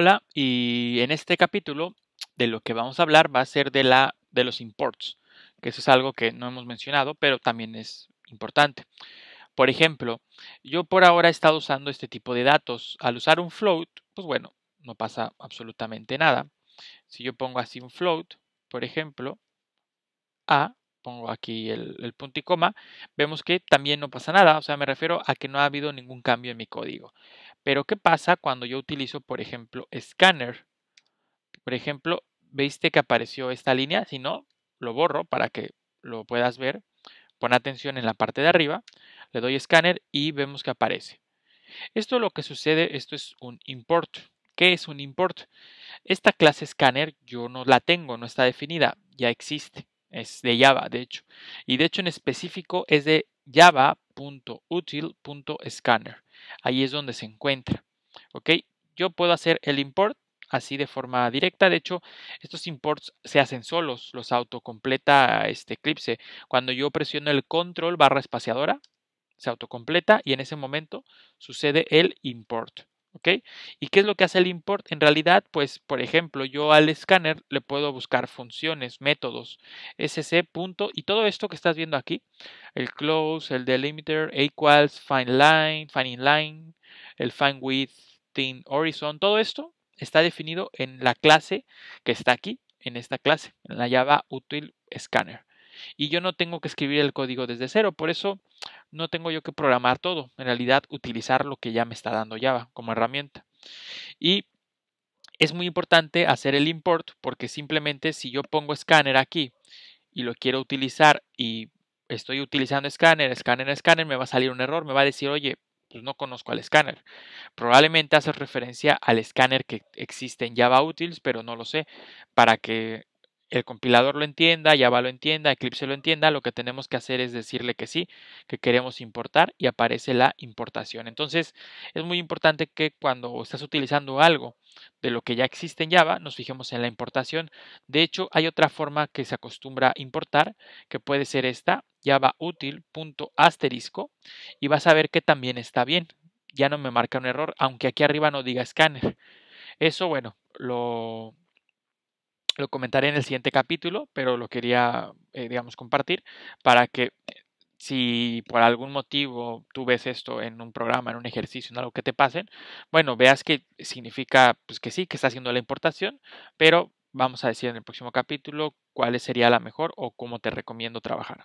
Hola, y en este capítulo de lo que vamos a hablar va a ser de, la, de los imports, que eso es algo que no hemos mencionado, pero también es importante. Por ejemplo, yo por ahora he estado usando este tipo de datos. Al usar un float, pues bueno, no pasa absolutamente nada. Si yo pongo así un float, por ejemplo, A, pongo aquí el, el, punto y coma, vemos que también no pasa nada. O sea, me refiero a que no ha habido ningún cambio en mi código. Pero ¿qué pasa cuando yo utilizo, por ejemplo, scanner? Por ejemplo, ¿viste que apareció esta línea? Si no, lo borro para que lo puedas ver. Pon atención en la parte de arriba, le doy scanner y vemos que aparece. Esto lo que sucede, esto es un import. ¿Qué es un import? Esta clase scanner yo no la tengo, no está definida, ya existe. Es de Java, de hecho. Y de hecho en específico es de Java .util.scanner Ahí es donde se encuentra. ¿Ok? Yo puedo hacer el import así de forma directa. De hecho, estos imports se hacen solos, los autocompleta este Eclipse. Cuando yo presiono el control barra espaciadora, se autocompleta y en ese momento sucede el import. ¿ok? ¿Y qué es lo que hace el import? En realidad, pues, por ejemplo, yo al escáner le puedo buscar funciones, métodos, sc. Punto, y todo esto que estás viendo aquí, el close, el delimiter, equals, find line, find line, el find width, thin horizon, todo esto está definido en la clase que está aquí, en esta clase, en la Java Util Scanner y yo no tengo que escribir el código desde cero, por eso no tengo yo que programar todo, en realidad utilizar lo que ya me está dando Java como herramienta. Y es muy importante hacer el import porque simplemente si yo pongo scanner aquí y lo quiero utilizar y estoy utilizando scanner, scanner, scanner, me va a salir un error, me va a decir, oye, pues no conozco al scanner. Probablemente hace referencia al scanner que existe en Java Utils, pero no lo sé, para que el compilador lo entienda, Java lo entienda, Eclipse lo entienda, lo que tenemos que hacer es decirle que sí, que queremos importar y aparece la importación. Entonces, es muy importante que cuando estás utilizando algo de lo que ya existe en Java, nos fijemos en la importación. De hecho, hay otra forma que se acostumbra a importar, que puede ser esta, Java asterisco, y vas a ver que también está bien. Ya no me marca un error, aunque aquí arriba no diga scanner. Eso, bueno, lo, lo comentaré en el siguiente capítulo, pero lo quería, eh, digamos, compartir para que si por algún motivo tú ves esto en un programa, en un ejercicio, en algo que te pasen, bueno, veas que significa pues que sí, que está haciendo la importación, pero vamos a decir en el próximo capítulo cuál sería la mejor o cómo te recomiendo trabajar.